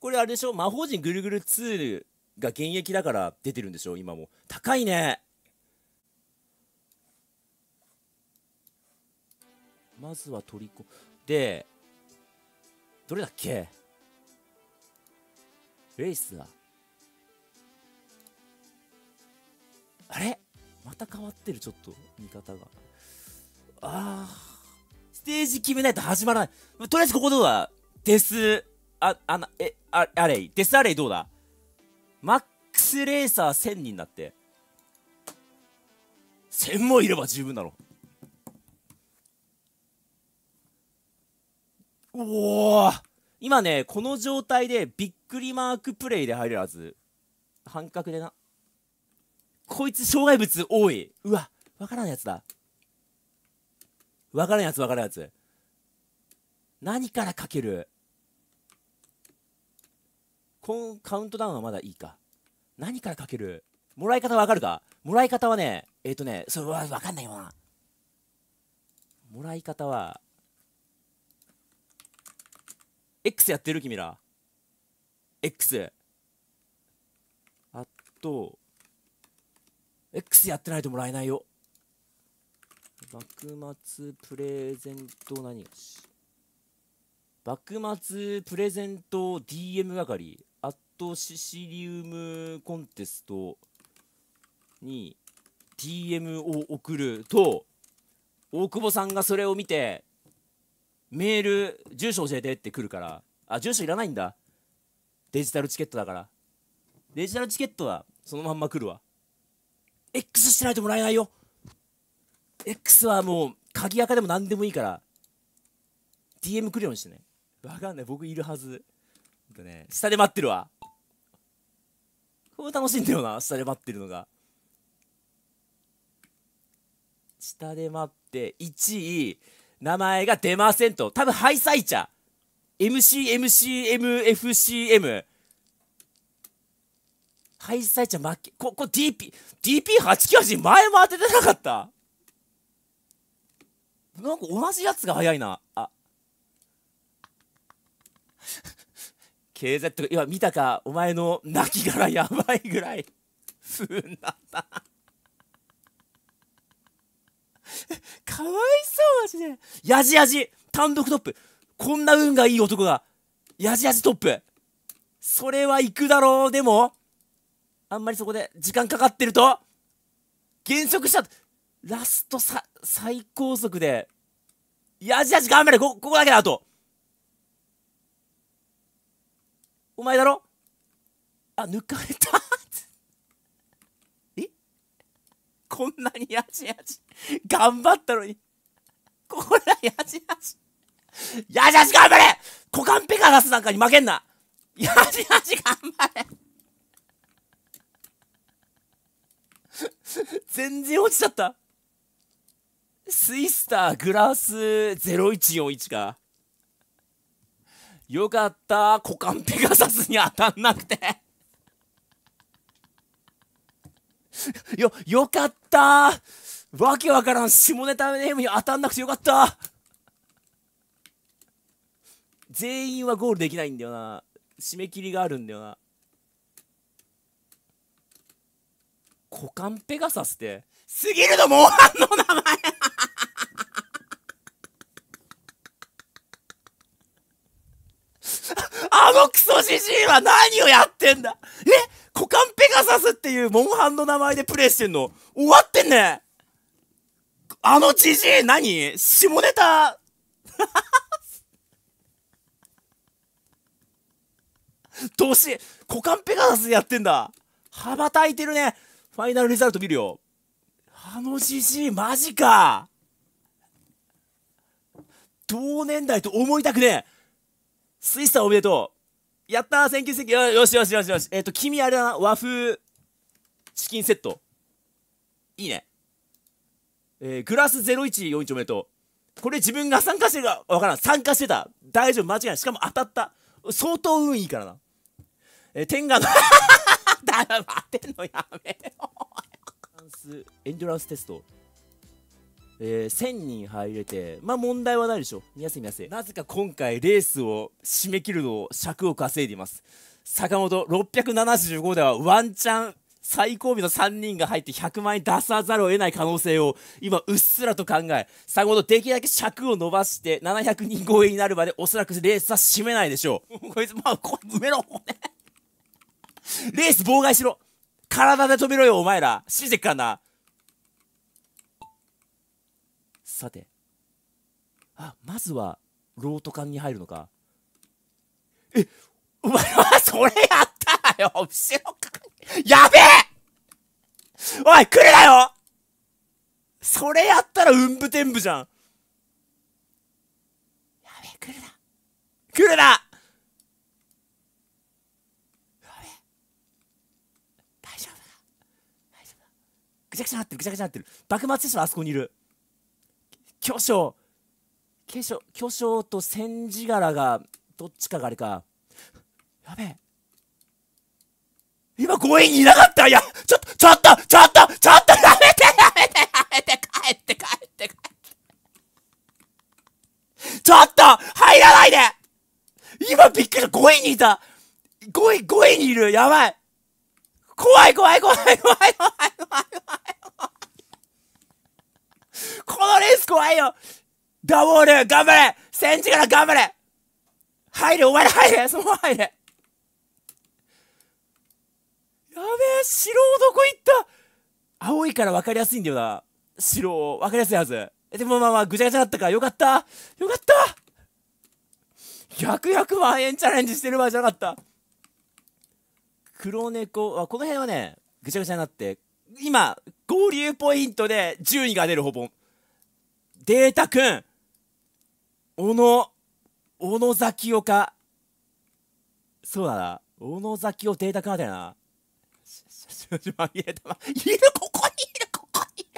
これあれでしょ魔法陣ぐるぐる2が現役だから出てるんでしょ今も高いねまずはトリコでどれだっけレイスだあれまた変わってるちょっと見方がああステージ決めないと始まらないとりあえずここではですあ、あの、え、あ、あれデスアレイどうだマックスレーサー1000人だって。1000もいれば十分だろ。おお今ね、この状態でびっくりマークプレイで入れるはず。半角でな。こいつ障害物多い。うわ、わからんやつだ。わからんやつわからんやつ。何からかけるこのカウントダウンはまだいいか何からかけるもらい方わかるかもらい方はねえっ、ー、とねそれわかんないよなもらい方は X やってる君ら X あと X やってないともらえないよ幕末プレゼント何がし幕末プレゼント DM 係トシシリウムコンテストに DM を送ると大久保さんがそれを見てメール住所教えてって来るからあ住所いらないんだデジタルチケットだからデジタルチケットはそのまんま来るわ X してないともらえないよ X はもう鍵垢でも何でもいいから DM 来るようにしてねわかんない僕いるはずほんとね下で待ってるわこれ楽しいんだよな下で待ってるのが下で待って1位名前が出ませんと多分ハイサイチャ MCMCMFCM ハイサイチャ負けここ DP DP898 前も当ててなかったなんか同じやつが早いなあ KZ とか今見たかお前の泣き殻やばいぐらい不運だったかわいそうマジでやじやじ単独トップこんな運がいい男がやじやじトップそれは行くだろうでもあんまりそこで時間かかってると減速したラストさ最高速でやじやじ頑張れこここだけだあとお前だろあ抜かれたえこんなにやじやじ頑張ったのにこらやじやじやじやじ頑張れ股間ペガラスなんかに負けんなやじやじ頑張れ全然落ちちゃったスイスターグラス0141か。よかった股間ペガサスに当たんなくてよよかったわけわからん下ネタネームに当たんなくてよかった全員はゴールできないんだよな締め切りがあるんだよな股間ペガサスってすぎるのもうあの名前あのクソじじいは何をやってんだえコカンペガサスっていうモンハンの名前でプレイしてんの終わってんねあのじじい何下ネタ どうし、コカンペガサスやってんだ羽ばたいてるねファイナルリザルト見るよあのじじいマジか同年代と思いたくねえスイスさんおめでとうやったー選球席よしよしよしよしえっ、ー、と君あれだな和風チキンセットいいねえー、グラス0141おめでとうこれ自分が参加してるかわからん参加してた大丈夫間違いないしかも当たった相当運いいからなえー、天眼の だから待てんのやめろ。エンドランステストえー、1000人入れてまあ問題はないでしょ見やすい見やすいなぜか今回レースを締め切るのを尺を稼いでいます坂本675ではワンチャン最後尾の3人が入って100万円出さざるを得ない可能性を今うっすらと考え坂本できるだけ尺を伸ばして700人超えになるまでおそらくレースは締めないでしょう こいつまあこれ埋めろレース妨害しろ体で止めろよお前ら信じてっからなさてあまずはロート艦に入るのかえお前はそれやったよ後ろかやべえおい来るなよそれやったらうんぶてんぶじゃんやべえ来るな来るなやべ大丈夫だ大丈夫だぐちゃぐちゃなってるぐちゃぐちゃなってる幕末ですらあそこにいる巨匠巨匠巨匠と千字柄がどっちかがあれかやべえ今5位にいなかったいやちょっとちょっとちょっとちょっとやめてやめてやめて帰って帰って帰ってちょっと入らないで今びっくり5位にいた5位5位にいるやばい怖い怖い怖い怖い怖いラウール頑張れ戦時から頑張れ入れお前ら入れそのまま入れやべえ城どこ行った青いから分かりやすいんだよな。白、分かりやすいはず。でもまあまあ、ぐちゃぐちゃだったからよかったよかった100、万円チャレンジしてる場合じゃなかった。黒猫、あ、この辺はね、ぐちゃぐちゃになって、今、合流ポイントで順位が出るほぼ。データくん、小野、小野崎岡。そうだな。小野崎をデータカードやな。紛れた。いる、ここにいる、ここにいる。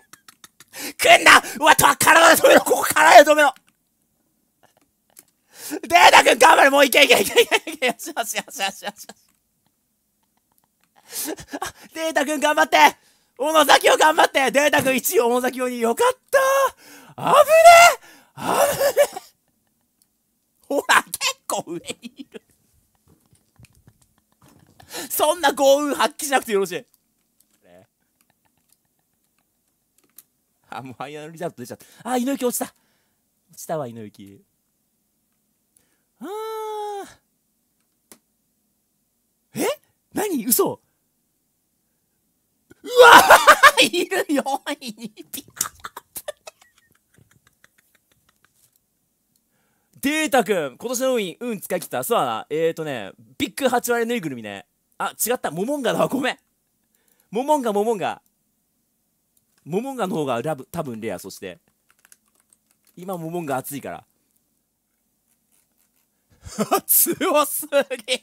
くんなうわ、体で止めろ、ここ体で止めろ。データん頑張れ、もういけいけいけいけいけ。よしよしよしよしよし。データん頑張って小野崎を頑張ってデータん1位、小野崎を2位。よかった危ね危ね個上いるそんな幸運発揮しなくてよろしい、ね、あもうファイナルリザルト出ちゃったあ猪木落ちた落ちたわ猪木あーえ何嘘うわー いる4位にピカデータくん今年の運、運使い切った。そうだな。えーとね、ビッグ8割ぬいぐるみね。あ、違った。モモンガだわ。ごめん。モモンガ、モモンガ。モモンガの方がラブ多分レア。そして。今、モモンガ熱いから。強すぎ